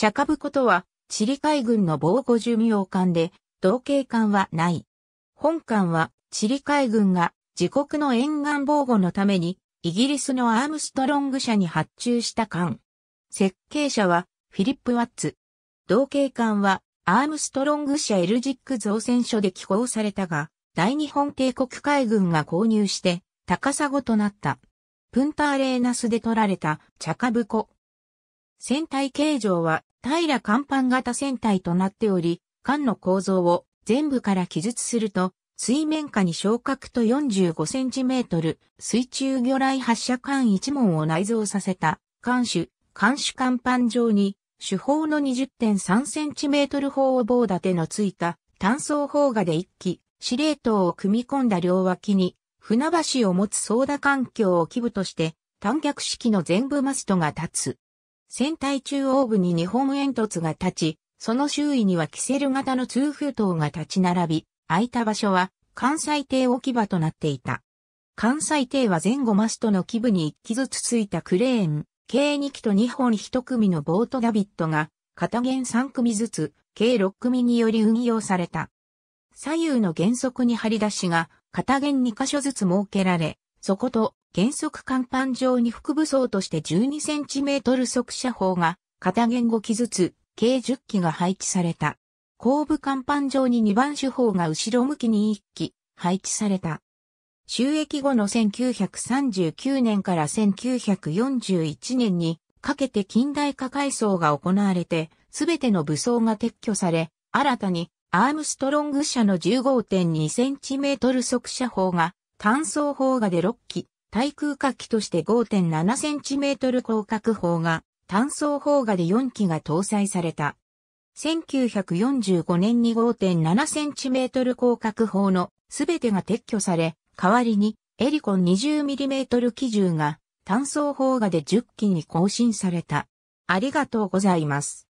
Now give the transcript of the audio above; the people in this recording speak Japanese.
チャカブコとは、チリ海軍の防護寿命艦で、同型艦はない。本艦は、チリ海軍が自国の沿岸防護のために、イギリスのアームストロング社に発注した艦。設計者は、フィリップ・ワッツ。同型艦は、アームストロング社エルジック造船所で寄港されたが、大日本帝国海軍が購入して、高砂となった。プンターレーナスで取られた、チャカブコ。船体形状は平甲板型船体となっており、艦の構造を全部から記述すると、水面下に昇格と45センチメートル、水中魚雷発射艦一門を内蔵させた、艦首、艦首甲板上に、主砲の20.3センチメートル砲を棒立てのついた、単装砲画で一機、司令塔を組み込んだ両脇に、船橋を持つ操舵環境を基部として、単脚式の全部マストが立つ。船体中央部に日本煙突が立ち、その周囲にはキセル型の通風塔が立ち並び、空いた場所は関西艇置き場となっていた。関西艇は前後マストの基部に1機ずつついたクレーン、計2機と2本1組のボートダビットが、片弦3組ずつ、計6組により運用された。左右の原則に張り出しが、片弦2箇所ずつ設けられ、そこと原則甲板上に副武装として 12cm 速射砲が片言5機ずつ計10機が配置された。後部甲板上に2番手砲が後ろ向きに1機配置された。収益後の1939年から1941年にかけて近代化改装が行われて、すべての武装が撤去され、新たにアームストロング社の 15.2cm 速射砲が単装砲がで6機対空火器として 5.7cm 広角砲が単装砲画で4機が搭載された。1945年に 5.7cm 広角砲のすべてが撤去され、代わりにエリコン 20mm 機銃が単装砲画で10機に更新された。ありがとうございます。